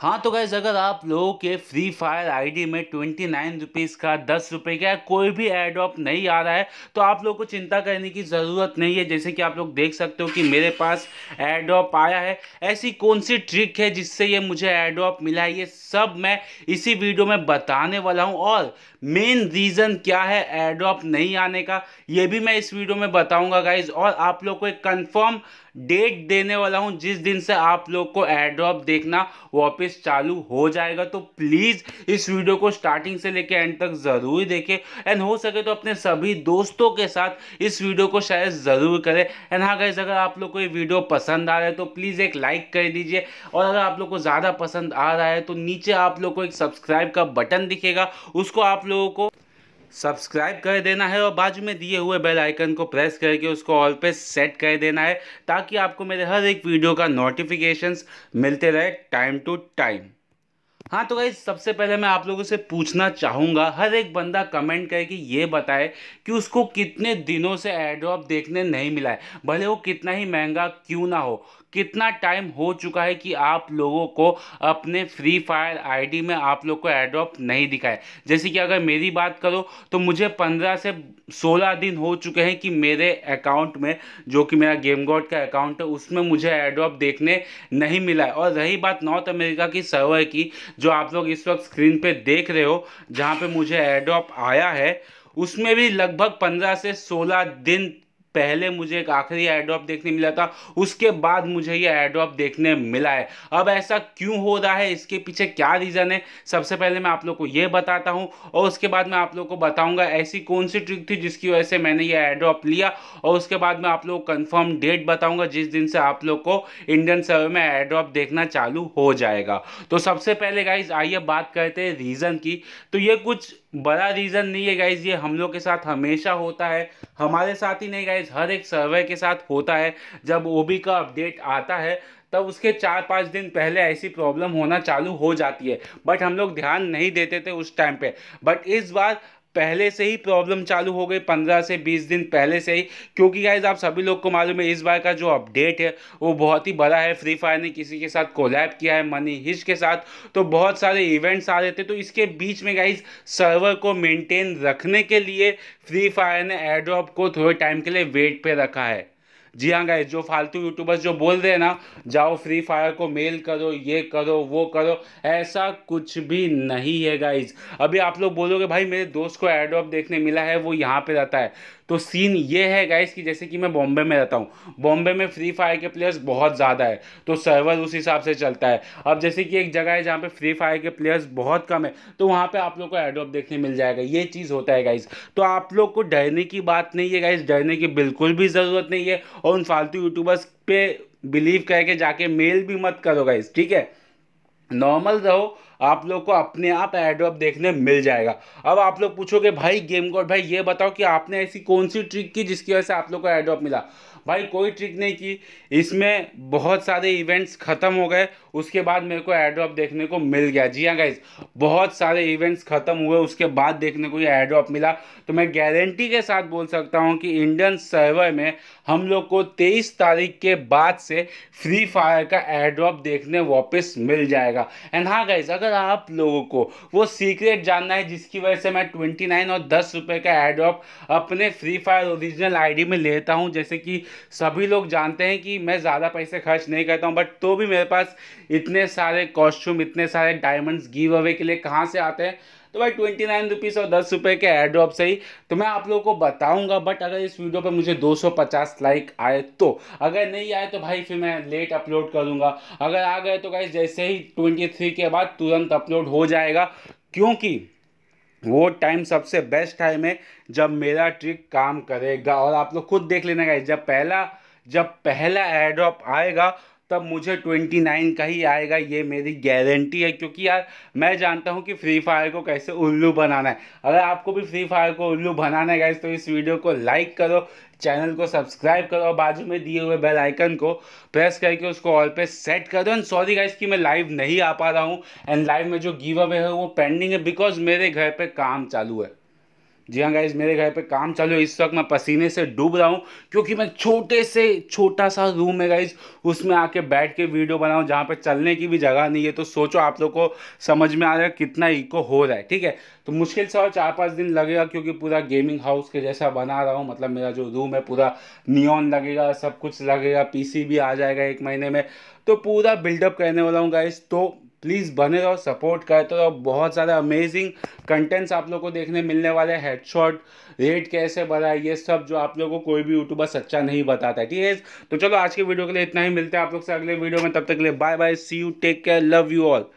हाँ तो गैस अगर आप लोगों के फ्री फायर आईडी में ट्वेंटी नाइन रुपीज़ का दस रुपये का कोई भी एड्रॉप नहीं आ रहा है तो आप लोगों को चिंता करने की ज़रूरत नहीं है जैसे कि आप लोग देख सकते हो कि मेरे पास एड्रॉप आया है ऐसी कौन सी ट्रिक है जिससे ये मुझे एड्रॉप मिला है ये सब मैं इसी वीडियो में बताने वाला हूँ और मेन रीज़न क्या है एड्रॉप नहीं आने का ये भी मैं इस वीडियो में बताऊँगा गाइज और आप लोग को एक कन्फर्म डेट देने वाला हूँ जिस दिन से आप लोग को एड्रॉप देखना वापस चालू हो जाएगा तो प्लीज़ इस वीडियो को स्टार्टिंग से लेकर एंड तक ज़रूर देखें एंड हो सके तो अपने सभी दोस्तों के साथ इस वीडियो को शेयर ज़रूर करें एंड हाँ गैस अगर आप लोग को ये वीडियो पसंद आ रहा है तो प्लीज़ एक लाइक कर दीजिए और अगर आप लोग को ज़्यादा पसंद आ रहा है तो नीचे आप लोग को एक सब्सक्राइब का बटन दिखेगा उसको आप लोगों को सब्सक्राइब कर देना है और बाजू में दिए हुए बेल आइकन को प्रेस करके उसको ऑल पे सेट कर देना है ताकि आपको मेरे हर एक वीडियो का नोटिफिकेशंस मिलते रहे टाइम टू टाइम हाँ तो भाई सबसे पहले मैं आप लोगों से पूछना चाहूँगा हर एक बंदा कमेंट करके ये बताए कि उसको कितने दिनों से एड्रॉप देखने नहीं मिला है भले वो कितना ही महंगा क्यों ना हो कितना टाइम हो चुका है कि आप लोगों को अपने फ्री फायर आईडी में आप लोग को एडॉप नहीं दिखाए जैसे कि अगर मेरी बात करो तो मुझे पंद्रह से सोलह दिन हो चुके हैं कि मेरे अकाउंट में जो कि मेरा गेम गॉड का अकाउंट है उसमें मुझे एड्रॉप देखने नहीं मिला है और रही बात नॉर्थ अमेरिका की सर्वर की जो आप लोग इस वक्त स्क्रीन पर देख रहे हो जहाँ पर मुझे एडॉप आया है उसमें भी लगभग पंद्रह से सोलह दिन पहले मुझे एक आखिरी एड्रॉप देखने मिला था उसके बाद मुझे ये एड्रॉप देखने मिला है अब ऐसा क्यों हो रहा है इसके पीछे क्या रीज़न है सबसे पहले मैं आप लोग को ये बताता हूँ और उसके बाद मैं आप लोग को बताऊँगा ऐसी कौन सी ट्रिक थी जिसकी वजह से मैंने ये एड्रॉप लिया और उसके बाद मैं आप लोग को कन्फर्म डेट बताऊँगा जिस दिन से आप लोग को इंडियन सर्वे में एड्रॉप देखना चालू हो जाएगा तो सबसे पहले गाइज आइए बात करते हैं रीज़न की तो ये कुछ बड़ा रीज़न नहीं है गाइज ये हम लोग के साथ हमेशा होता है हमारे साथ ही नहीं गाइज हर एक सर्वर के साथ होता है जब ओ का अपडेट आता है तब उसके चार पाँच दिन पहले ऐसी प्रॉब्लम होना चालू हो जाती है बट हम लोग ध्यान नहीं देते थे उस टाइम पे बट इस बार पहले से ही प्रॉब्लम चालू हो गई पंद्रह से बीस दिन पहले से ही क्योंकि गाइज आप सभी लोग को मालूम है इस बार का जो अपडेट है वो बहुत ही बड़ा है फ्री फायर ने किसी के साथ कोलैब किया है मनी हिच के साथ तो बहुत सारे इवेंट्स आ रहे थे तो इसके बीच में गाइज सर्वर को मेंटेन रखने के लिए फ्री फायर ने एड्रॉप को थोड़े टाइम के लिए वेट पर रखा है जी हाँ गाइज जो फालतू यूट्यूबर्स जो बोल रहे हैं ना जाओ फ्री फायर को मेल करो ये करो वो करो ऐसा कुछ भी नहीं है गाइज अभी आप लोग बोलोगे भाई मेरे दोस्त को एड्रॉप देखने मिला है वो यहाँ पे रहता है तो सीन ये है गाइस कि जैसे कि मैं बॉम्बे में रहता हूँ बॉम्बे में फ्री फायर के प्लेयर्स बहुत ज़्यादा है तो सर्वर उस हिसाब से चलता है अब जैसे कि एक जगह है जहाँ पे फ्री फायर के प्लेयर्स बहुत कम है तो वहाँ पे आप लोग को एडोप देखने मिल जाएगा ये चीज़ होता है गाइज तो आप लोग को डरने की बात नहीं है गाइज डरने की बिल्कुल भी ज़रूरत नहीं है और उन फालतू यूट्यूबर्स पे बिलीव करके जाके मेल भी मत करो गाइज ठीक है नॉर्मल रहो आप लोग को अपने आप एड्रॉप देखने मिल जाएगा अब आप लोग पूछोगे भाई गेम कोड भाई ये बताओ कि आपने ऐसी कौन सी ट्रिक की जिसकी वजह से आप लोग को एड्रॉप मिला भाई कोई ट्रिक नहीं की इसमें बहुत सारे इवेंट्स ख़त्म हो गए उसके बाद मेरे को एड्रॉप देखने को मिल गया जी हाँ गाइज बहुत सारे इवेंट्स ख़त्म हुए उसके बाद देखने को ये एड्रॉप मिला तो मैं गारंटी के साथ बोल सकता हूँ कि इंडियन सर्वर में हम लोग को तेईस तारीख के बाद से फ्री फायर का एड्रॉप देखने वापस मिल जाएगा एंड हाँ गाइज अगर आप लोगों को वो सीक्रेट जानना है जिसकी वजह से मैं ट्वेंटी नाइन और दस रुपये का एड्रॉप अपने फ्री फायर ओरिजिनल आईडी में लेता हूँ जैसे कि सभी लोग जानते हैं कि मैं ज़्यादा पैसे खर्च नहीं करता हूँ बट तो भी मेरे पास इतने सारे कॉस्ट्यूम इतने सारे डायमंड्स गिव अवे के लिए कहाँ से आते हैं तो भाई ट्वेंटी नाइन रुपीज़ और दस रुपये के एड्रॉप ड्रॉप से ही तो मैं आप लोगों को बताऊंगा बट अगर इस वीडियो पर मुझे 250 लाइक आए तो अगर नहीं आए तो भाई फिर मैं लेट अपलोड करूँगा अगर आ गए तो भाई जैसे ही ट्वेंटी के बाद तुरंत अपलोड हो जाएगा क्योंकि वो टाइम सबसे बेस्ट टाइम है जब मेरा ट्रिक काम करेगा और आप लोग खुद देख लेना गाइज जब पहला जब पहला एड्रॉप आएगा तब मुझे ट्वेंटी नाइन का ही आएगा ये मेरी गारंटी है क्योंकि यार मैं जानता हूँ कि फ्री फायर को कैसे उल्लू बनाना है अगर आपको भी फ्री फायर को उल्लू बनाना है गाइज तो इस वीडियो को लाइक करो चैनल को सब्सक्राइब करो और बाजू में दिए हुए बेल आइकन को प्रेस करके उसको ऑल पे सेट कर दो एंड सॉरी गाइज कि मैं लाइव नहीं आ पा रहा हूँ एंड लाइव में जो गिव अवे है वो पेंडिंग है बिकॉज मेरे घर पे काम चालू है जी हाँ गाइज मेरे घर पे काम चालू है इस वक्त मैं पसीने से डूब रहा हूँ क्योंकि मैं छोटे से छोटा सा रूम है गाइज उसमें आके बैठ के वीडियो बनाऊँ जहाँ पे चलने की भी जगह नहीं है तो सोचो आप लोग को समझ में आ रहा है कितना इको हो रहा है ठीक है तो मुश्किल से और चार पाँच दिन लगेगा क्योंकि पूरा गेमिंग हाउस के जैसा बना रहा हूँ मतलब मेरा जो रूम है पूरा नियॉन लगेगा सब कुछ लगेगा पी भी आ जाएगा एक महीने में तो पूरा बिल्डअप करने वाला हूँ गाइज तो प्लीज़ बने रहो सपोर्ट करते रहो बहुत ज़्यादा अमेजिंग कंटेंट्स आप लोग को देखने मिलने वाले हैं हेडशॉट रेट कैसे बढ़ा है ये सब जो आप लोग को कोई भी यूट्यूबर सच्चा नहीं बताता है ठीक है तो चलो आज के वीडियो के लिए इतना ही मिलते हैं आप लोग से अगले वीडियो में तब तक के लिए bye bye see you take care love you all